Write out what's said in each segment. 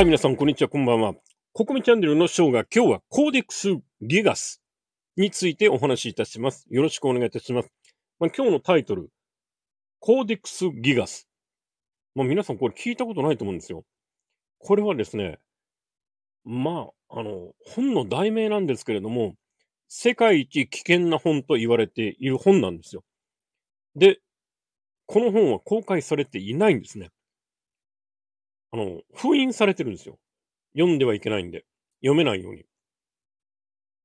はい、皆さん、こんにちは、こんばんは。国民チャンネルのショーが今日はコーデックスギガスについてお話しいたします。よろしくお願いいたします。まあ、今日のタイトル、コーデックスギガス。まあ、皆さんこれ聞いたことないと思うんですよ。これはですね、まあ、あの、本の題名なんですけれども、世界一危険な本と言われている本なんですよ。で、この本は公開されていないんですね。あの、封印されてるんですよ。読んではいけないんで。読めないように。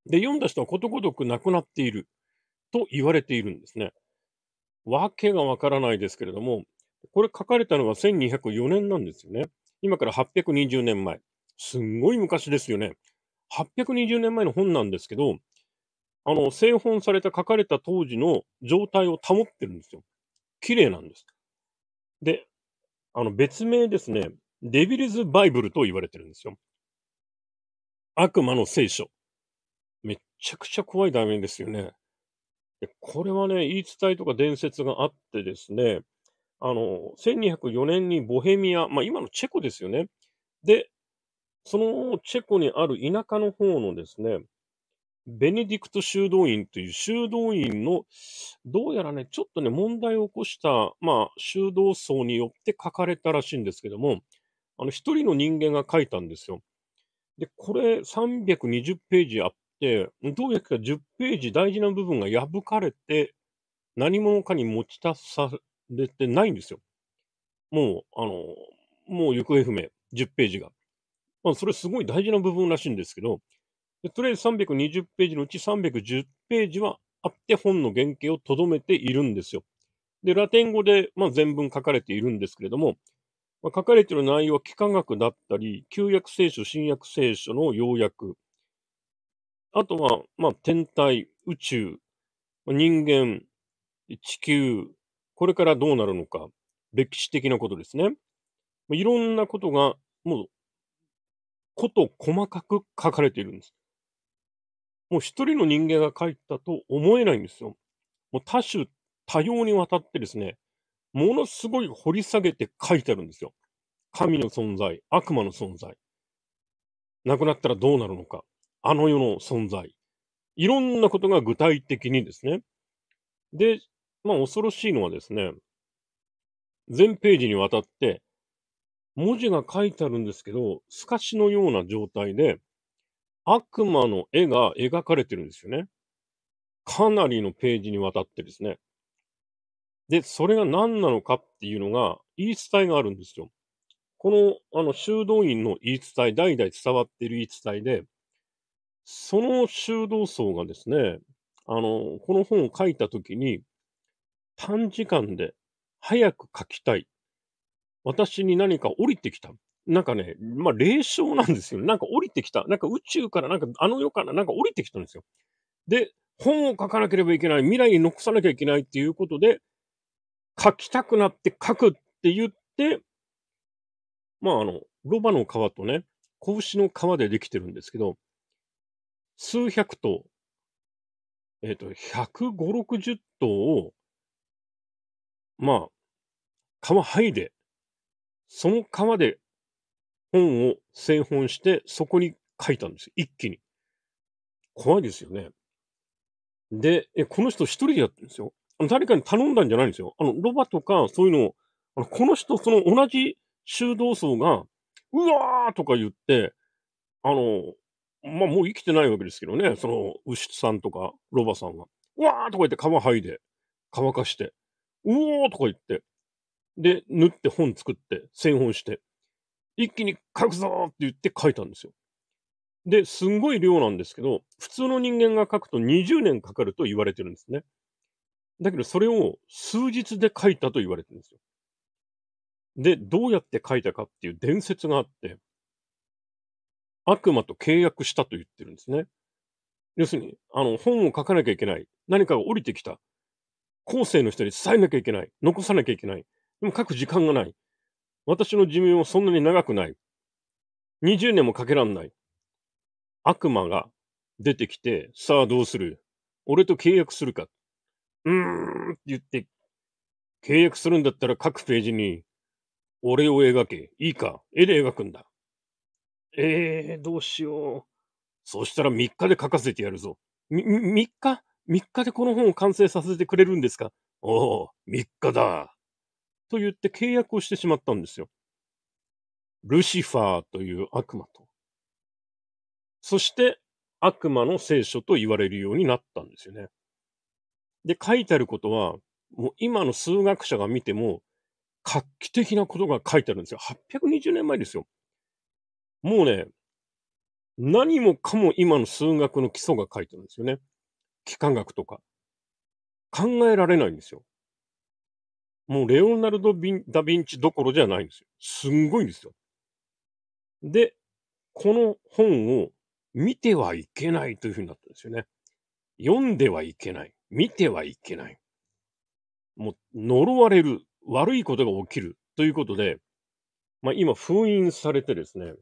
で、読んだ人はことごとく亡くなっていると言われているんですね。わけがわからないですけれども、これ書かれたのは1204年なんですよね。今から820年前。すんごい昔ですよね。820年前の本なんですけど、あの、製本された書かれた当時の状態を保ってるんですよ。綺麗なんです。で、あの、別名ですね、デビルズ・バイブルと言われてるんですよ。悪魔の聖書。めっちゃくちゃ怖い題名ですよね。でこれはね、言い伝えとか伝説があってですね、あの、1204年にボヘミア、まあ今のチェコですよね。で、そのチェコにある田舎の方のですね、ベネディクト修道院という修道院の、どうやらね、ちょっとね、問題を起こした、まあ、修道僧によって書かれたらしいんですけども、あの、一人の人間が書いたんですよ。で、これ320ページあって、どうやら10ページ大事な部分が破かれて、何者かに持ち出されてないんですよ。もう、あの、もう行方不明、10ページが。まあ、それすごい大事な部分らしいんですけど、とりあえず320ページのうち310ページはあって本の原型をとどめているんですよ。で、ラテン語で、まあ、全文書かれているんですけれども、まあ、書かれている内容は幾何学だったり、旧約聖書、新約聖書の要約、あとは、まあ、天体、宇宙、人間、地球、これからどうなるのか、歴史的なことですね。いろんなことが、もう、こと細かく書かれているんです。もう一人の人間が書いたと思えないんですよ。もう多種多様にわたってですね、ものすごい掘り下げて書いてあるんですよ。神の存在、悪魔の存在。亡くなったらどうなるのか。あの世の存在。いろんなことが具体的にですね。で、まあ恐ろしいのはですね、全ページにわたって、文字が書いてあるんですけど、透かしのような状態で、悪魔の絵が描かれてるんですよね。かなりのページにわたってですね。で、それが何なのかっていうのが言い伝えがあるんですよ。この、あの、修道院の言い伝え、代々伝わっている言い伝えで、その修道僧がですね、あの、この本を書いたときに、短時間で早く書きたい。私に何か降りてきた。なんかね、まあ、霊障なんですよ。なんか降りてきた。なんか宇宙から、なんかあの世からなんか降りてきたんですよ。で、本を書かなければいけない。未来に残さなきゃいけないっていうことで、書きたくなって書くって言って、まあ、あの、ロバの皮とね、子の皮でできてるんですけど、数百頭、えっ、ー、と、1 5六60頭を、まあ、皮剥いで、その皮で本を製本して、そこに書いたんですよ。一気に。怖いですよね。で、えこの人一人でやってるんですよ。誰かに頼んだんじゃないんですよ。あの、ロバとか、そういうのを、あのこの人、その同じ修道層が、うわーとか言って、あの、まあ、もう生きてないわけですけどね、その、牛さんとか、ロバさんは。うわーとか言って皮剥いで、乾かして、うおーとか言って、で、縫って本作って、製本して、一気に書くぞーって言って書いたんですよ。で、すんごい量なんですけど、普通の人間が書くと20年かかると言われてるんですね。だけどそれを数日で書いたと言われてるんですよ。で、どうやって書いたかっていう伝説があって、悪魔と契約したと言ってるんですね。要するに、あの、本を書かなきゃいけない。何かが降りてきた。後世の人に伝えなきゃいけない。残さなきゃいけない。でも書く時間がない。私の寿命はそんなに長くない。20年もかけらんない。悪魔が出てきて、さあどうする俺と契約するか。うーんって言って、契約するんだったら各ページに、俺を描け。いいか、絵で描くんだ。えー、どうしよう。そしたら3日で書かせてやるぞ。み、3日 ?3 日でこの本を完成させてくれるんですかおお、3日だ。と言って契約をしてしまったんですよ。ルシファーという悪魔と。そして悪魔の聖書と言われるようになったんですよね。で、書いてあることは、もう今の数学者が見ても、画期的なことが書いてあるんですよ。820年前ですよ。もうね、何もかも今の数学の基礎が書いてあるんですよね。幾何学とか。考えられないんですよ。もうレオナルド・ダ・ヴィンチどころじゃないんですよ。すんごいんですよ。で、この本を見てはいけないというふうになったんですよね。読んではいけない。見てはいけない。もう呪われる、悪いことが起きるということで、まあ、今封印されてですね、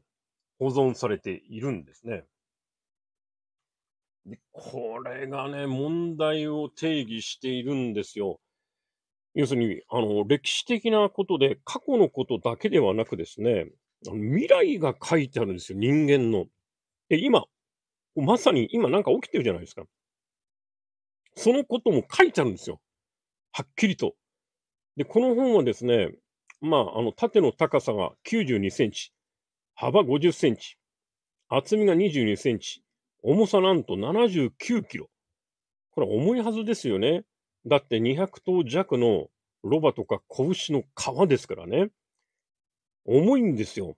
保存されているんですね。でこれがね、問題を定義しているんですよ。要するに、あの、歴史的なことで、過去のことだけではなくですね、未来が書いてあるんですよ、人間の。え、今、まさに今なんか起きてるじゃないですか。そのことも書いてあるんですよ。はっきりと。で、この本はですね、まあ、あの、縦の高さが92センチ、幅50センチ、厚みが22センチ、重さなんと79キロ。これ重いはずですよね。だって200頭弱のロバとか拳の皮ですからね。重いんですよ。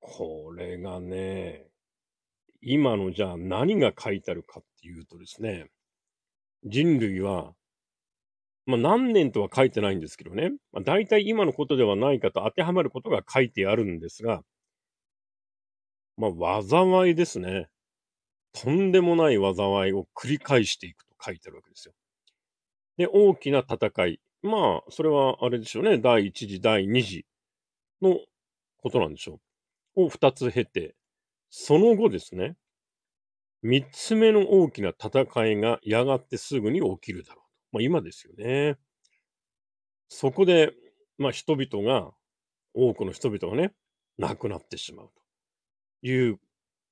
これがね、今のじゃあ何が書いてあるかっていうとですね、人類は、まあ、何年とは書いてないんですけどね、まあ、大体今のことではないかと当てはまることが書いてあるんですが、まあ、災いですね。とんでもない災いを繰り返していくと書いてあるわけですよ。で、大きな戦い。まあ、それはあれでしょうね。第一次、第二次のことなんでしょう。を二つ経て、その後ですね、三つ目の大きな戦いがやがてすぐに起きるだろうと。まあ、今ですよね。そこで、まあ、人々が、多くの人々がね、亡くなってしまうという、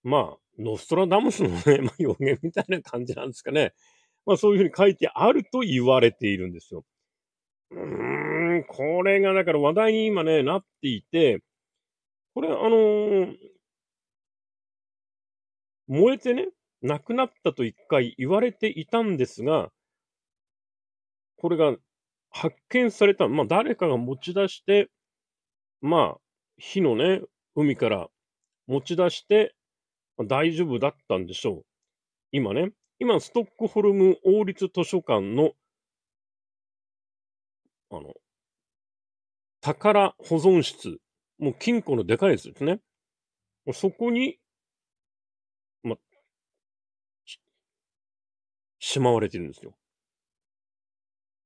まあ、ノストラダムスのね、まあ、予言みたいな感じなんですかね。まあ、そういうふうに書いてあると言われているんですよ。うーん、これがだから話題に今ね、なっていて、これ、あのー、燃えてね、亡くなったと一回言われていたんですが、これが発見された、まあ誰かが持ち出して、まあ火のね、海から持ち出して、まあ、大丈夫だったんでしょう。今ね、今ストックホルム王立図書館のあの、宝保存室、もう金庫のでかいやつですね。そこにしまわれてるんですよ。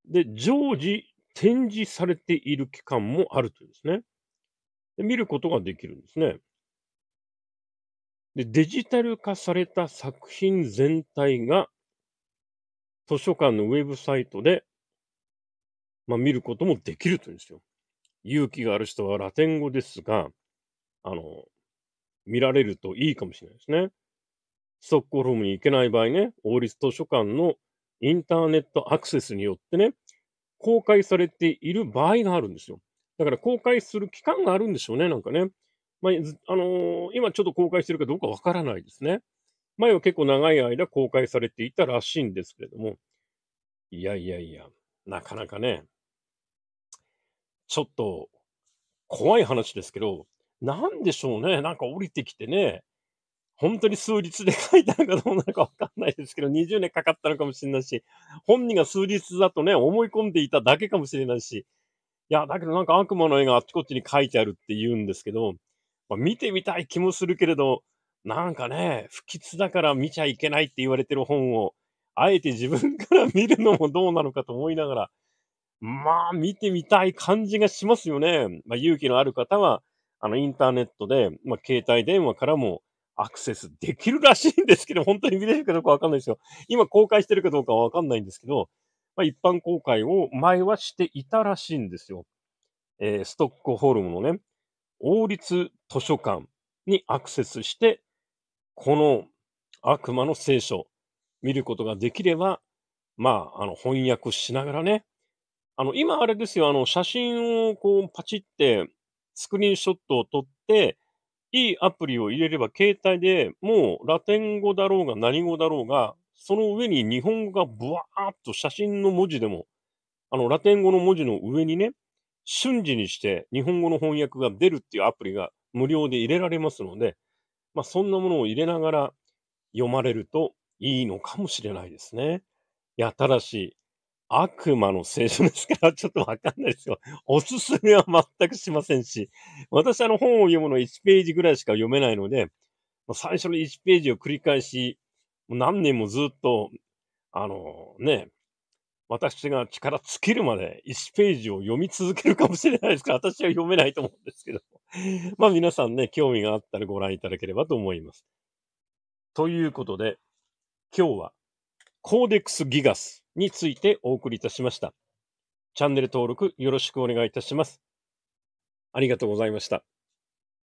で、常時展示されている期間もあるというんですねで。見ることができるんですね。で、デジタル化された作品全体が図書館のウェブサイトで、まあ、見ることもできるというんですよ。勇気がある人はラテン語ですが、あの、見られるといいかもしれないですね。ストックホルムに行けない場合ね、王立図書館のインターネットアクセスによってね、公開されている場合があるんですよ。だから公開する期間があるんでしょうね、なんかね。まあ、あのー、今ちょっと公開してるかどうかわからないですね。前は結構長い間公開されていたらしいんですけれども、いやいやいや、なかなかね、ちょっと怖い話ですけど、なんでしょうね、なんか降りてきてね、本当に数日で書いたのかどうなのかわかんないですけど、20年かかったのかもしれないし、本人が数日だとね、思い込んでいただけかもしれないし、いや、だけどなんか悪魔の絵があっちこっちに書いてあるって言うんですけど、まあ、見てみたい気もするけれど、なんかね、不吉だから見ちゃいけないって言われてる本を、あえて自分から見るのもどうなのかと思いながら、まあ、見てみたい感じがしますよね。まあ、勇気のある方は、あの、インターネットで、まあ、携帯電話からも、アクセスできるらしいんですけど、本当に見れるかどうかわかんないですよ。今公開してるかどうかわかんないんですけど、まあ、一般公開を前はしていたらしいんですよ。えー、ストックホルムのね、王立図書館にアクセスして、この悪魔の聖書、見ることができれば、まあ、あの、翻訳しながらね、あの、今あれですよ、あの、写真をこう、パチって、スクリーンショットを撮って、いいアプリを入れれば、携帯でもうラテン語だろうが何語だろうが、その上に日本語がブワーっと写真の文字でも、あの、ラテン語の文字の上にね、瞬時にして日本語の翻訳が出るっていうアプリが無料で入れられますので、まあ、そんなものを入れながら読まれるといいのかもしれないですね。いや、ただし、悪魔の聖書ですから、ちょっとわかんないですよ。おすすめは全くしませんし、私あの本を読むの1ページぐらいしか読めないので、最初の1ページを繰り返し、何年もずっと、あのね、私が力尽きるまで1ページを読み続けるかもしれないですから、私は読めないと思うんですけど。まあ皆さんね、興味があったらご覧いただければと思います。ということで、今日はコーデックスギガスについてお送りいたしました。チャンネル登録よろしくお願いいたします。ありがとうございました。